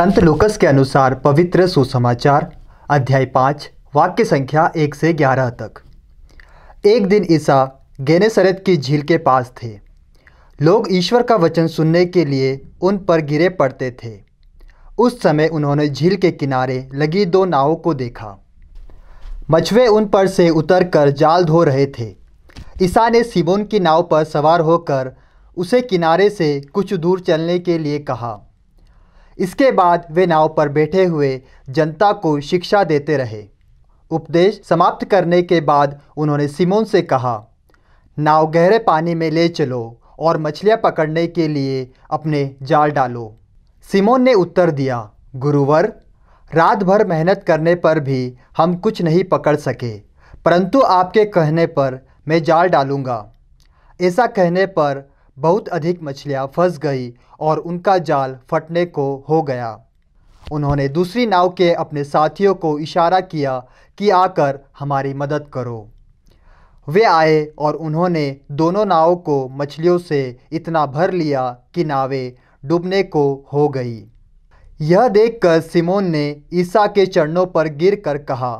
संत लुकस के अनुसार पवित्र सुसमाचार अध्याय पाँच वाक्य संख्या एक से ग्यारह तक एक दिन ईसा गेनेसरत की झील के पास थे लोग ईश्वर का वचन सुनने के लिए उन पर गिरे पड़ते थे उस समय उन्होंने झील के किनारे लगी दो नावों को देखा मछुए उन पर से उतर कर जाल धो रहे थे ईसा ने सिमोन की नाव पर सवार होकर उसे किनारे से कुछ दूर चलने के लिए कहा इसके बाद वे नाव पर बैठे हुए जनता को शिक्षा देते रहे उपदेश समाप्त करने के बाद उन्होंने सिमोन से कहा नाव गहरे पानी में ले चलो और मछलियाँ पकड़ने के लिए अपने जाल डालो सिमोन ने उत्तर दिया गुरुवर रात भर मेहनत करने पर भी हम कुछ नहीं पकड़ सके परंतु आपके कहने पर मैं जाल डालूंगा ऐसा कहने पर बहुत अधिक मछलियाँ फंस गई और उनका जाल फटने को हो गया उन्होंने दूसरी नाव के अपने साथियों को इशारा किया कि आकर हमारी मदद करो वे आए और उन्होंने दोनों नावों को मछलियों से इतना भर लिया कि नावें डूबने को हो गई यह देखकर सिमोन ने ईसा के चरणों पर गिर कर कहा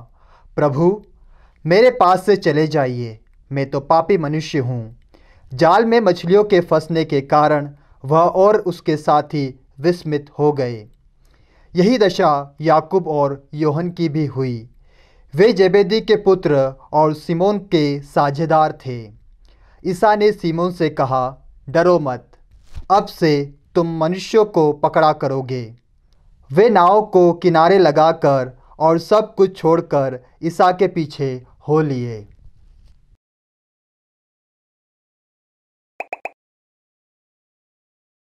प्रभु मेरे पास से चले जाइए मैं तो पापी मनुष्य हूँ जाल में मछलियों के फंसने के कारण वह और उसके साथी विस्मित हो गए यही दशा याकूब और योहन की भी हुई वे जेबेदी के पुत्र और सिमोन के साझेदार थे ईसा ने सिमोन से कहा डरो मत अब से तुम मनुष्यों को पकड़ा करोगे वे नाव को किनारे लगाकर और सब कुछ छोड़कर ईसा के पीछे हो लिए